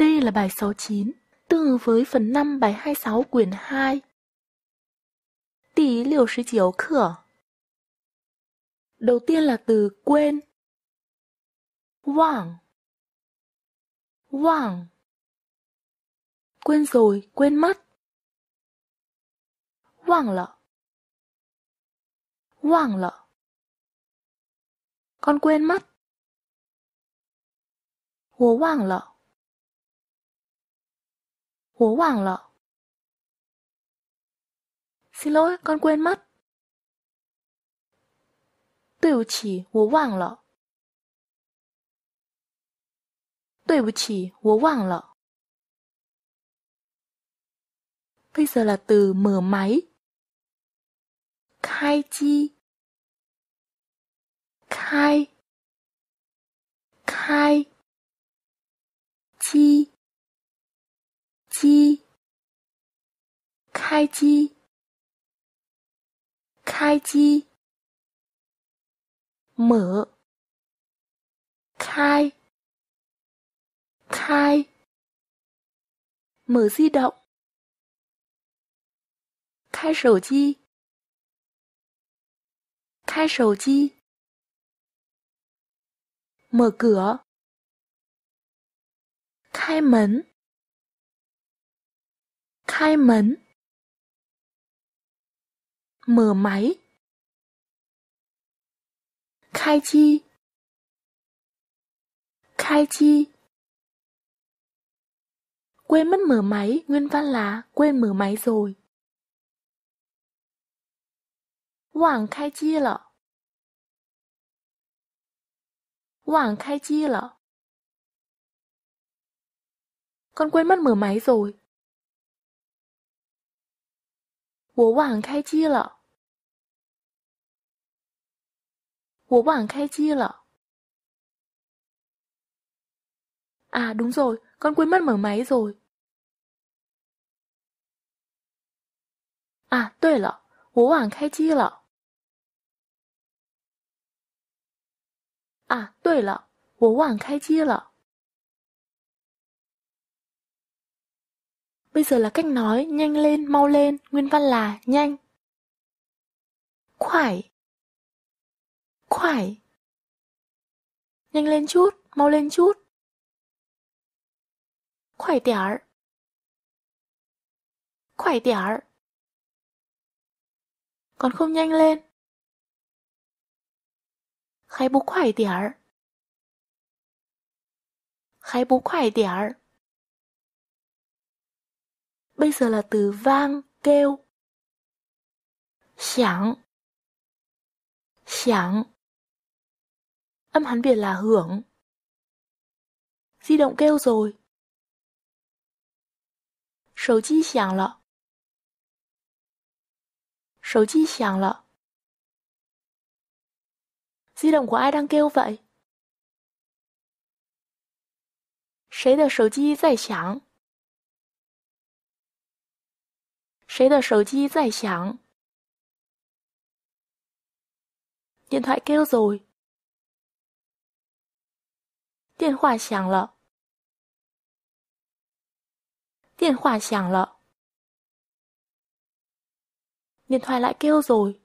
Đây là bài 69, tương ứng với phần 5 bài 26 quyển 2. Tỷ 69 cửa Đầu tiên là từ quên. Wang Wang Quên rồi, quên mất. Wang lợ Wang lợ Con quên mất. Wo wang lợ Hố hoảng lọ. Xin lỗi, con quên mất. Tùy chỉ hố hoảng lọ. Tùy chỉ hố hoảng lọ. Bây giờ là từ mở máy. Khai chi. Khai. Khai. 开机，开机，mở, khai, khai, mở di động, khai sổ chi, khai sổ chi, mở cửa, khai mấn, khai mấn mở máy khai chi khai chi quên mất mở máy nguyên văn là quên mở máy rồi Wang khai chi lọ Wang khai chi lọ Con quên mất mở máy rồi Bố wang khai chi lọ 我忘开机了. À đúng rồi, con quên mất mở máy rồi. À, hoàng hoàng khai khai chi à, chi à bây giờ là cách nói nhanh lên, mau lên, nguyên văn là nhanh. Khoải Quải! Nhanh lên chút, mau lên chút. Quải tẻ 儿. Quải tẻ 儿. Còn không nhanh lên. Khai bú quải tẻ 儿. Khai bú quải tẻ 儿. Bây giờ là từ vang, kêu. xiang xiang Âm hắn biệt là hưởng. Di động kêu rồi. Sầu chi xiang lọ. Sầu chi xiang lọ. Di động của ai đang kêu vậy? Sấy đờ sầu chi giải xiang. Sấy đờ sầu chi giải xiang. Điện thoại kêu rồi. 电话响了，电话响了，điện thoại lại kêu rồi.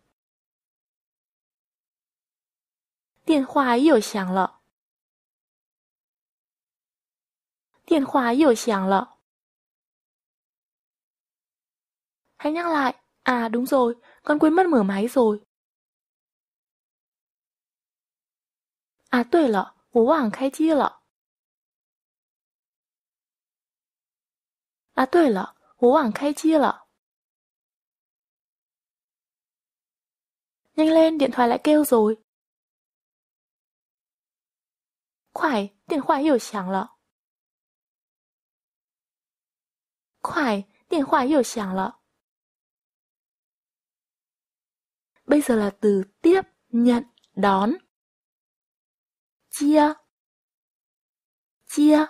điện thoại 又响了，电话又响了。Hãy nhắc lại, à đúng rồi, con quên mất mở máy rồi. À, 对了，我忘了开机了。啊，对了，我忘了开机了。Nhanh lên, điện thoại lại kêu rồi. Khoai, điện thoại yêu sáng lợ. Khoai, điện thoại yêu sáng lợ. Bây giờ là từ tiếp, nhận, đón chia chia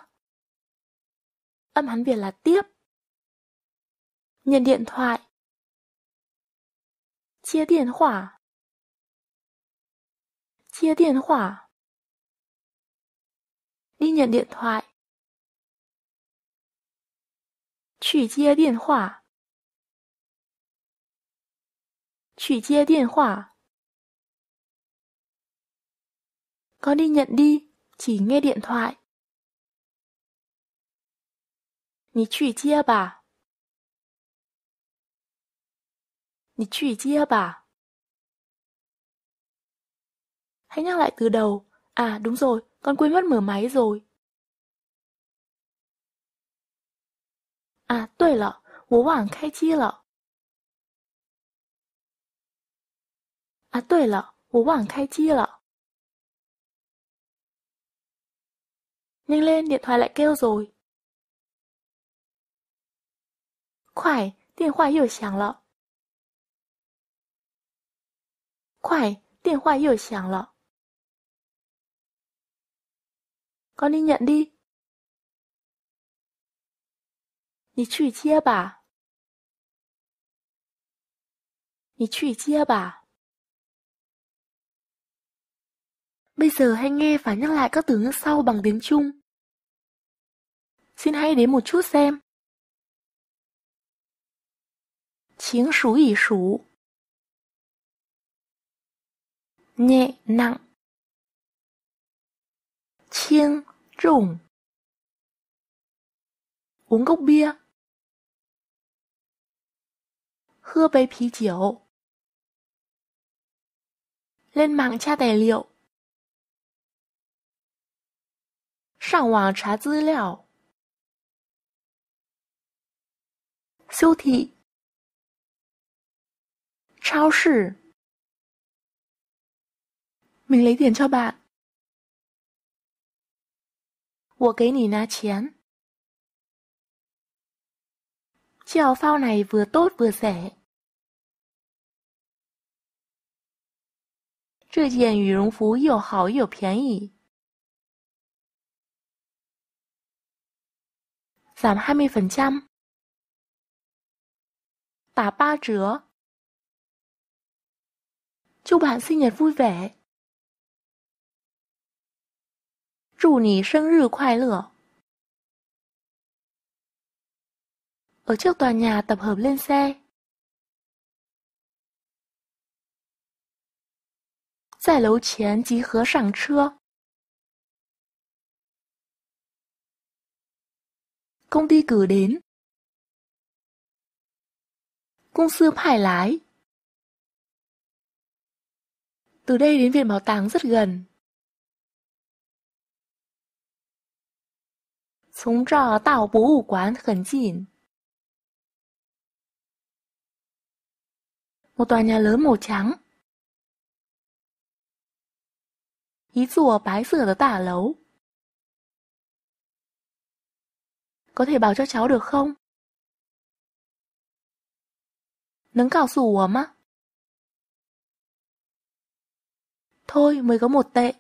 âm Hán Việt là tiếp nhận điện thoại chia điện hỏa chia điện hỏa đi nhận điện thoại chỉ chia điện thoại, chỉ chia điện thoại. Có đi nhận đi, chỉ nghe điện thoại. chia chia bà bà hãy nhắc lại từ đầu. À đúng rồi, con quên mất mở máy rồi. À, khai khai chi à, chi à 对了，我忘开机了。啊，对了，我忘开机了。Nhanh lên, điện thoại lại kêu rồi. điện điện thoại thoại sáng sáng lọ lọ con đi nhận đi. 你去接吧。你去接吧。Bây giờ hãy nghe và nhắc lại các từ ngữ sau bằng tiếng Trung. Xin hãy đến một chút xem. Chính sú ỉ sú. Nhẹ nặng. Chiêng rủng. Uống cốc bia. Hưa bê pí chiều. Lên mạng tra tài liệu. 上网查资料。休息。超市。明雷点钞吧。我给你拿钱。叫条奶不又不又这件羽绒服又好又便宜。giảm 20%. Tả ba chứa. Chúc bạn sinh nhật vui vẻ. sinh nhật 祝你生日快乐。Ở trước tòa nhà tập hợp lên xe. 在楼前集合上车。công ty cử đến. Cung sư phải lái. Từ đây đến viện bảo tàng rất gần. Sống trò tạo bố ủ quán khẩn chỉnh. Một tòa nhà lớn màu trắng. Ý rùa bái sửa tả lấu. có thể bảo cho cháu được không? Nấng cào sủ ấm Thôi mới có một tệ.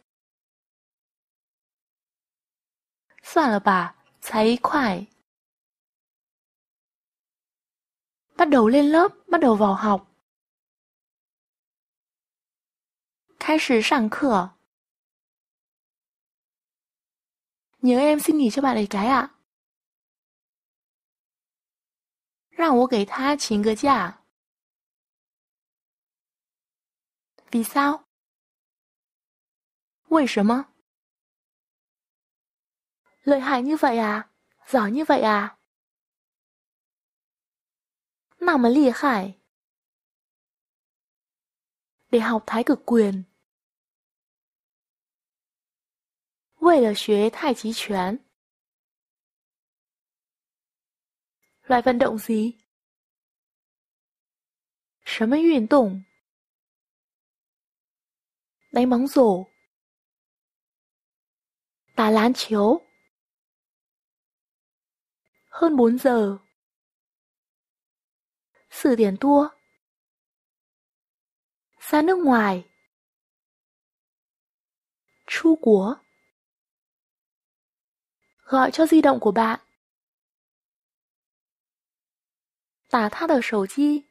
Soạn là bà, cháy khoải. Bắt đầu lên lớp, bắt đầu vào học. Khai sử sẵn cửa. Nhớ em xin nghỉ cho bạn ấy cái ạ. À. 让我给他请个假。李嫂，为什么？累害你 vậy à，giỏi như vậy à，làm ở lì hải để học thái cực quyền。为了学太极拳。loại vận động gì? gì? 什么运动? Đánh bóng rổ. Tà lán chiếu. Hơn 4 giờ. Sử điển tua. Ra nước ngoài. Chu Quốc Gọi cho di động của bạn. 砸他的手机。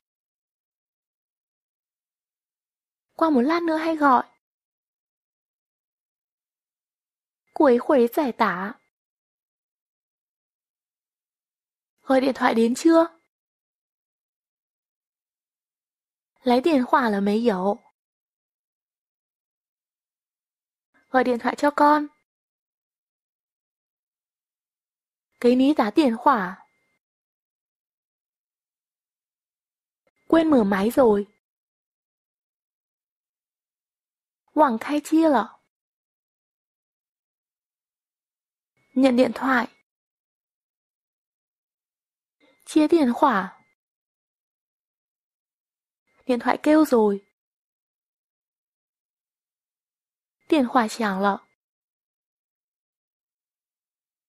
qua một lát nữa hay gọi. Cô khuấy giải tả. Gọi điện thoại đến chưa? Lấy tiền khỏa Gọi điện thoại cho con. Cái ní quên mở máy rồi. hoàng khai chia lọ, Nhận điện thoại. Chia điện khỏa. Điện thoại kêu rồi. Điện khỏa chẳng lọ.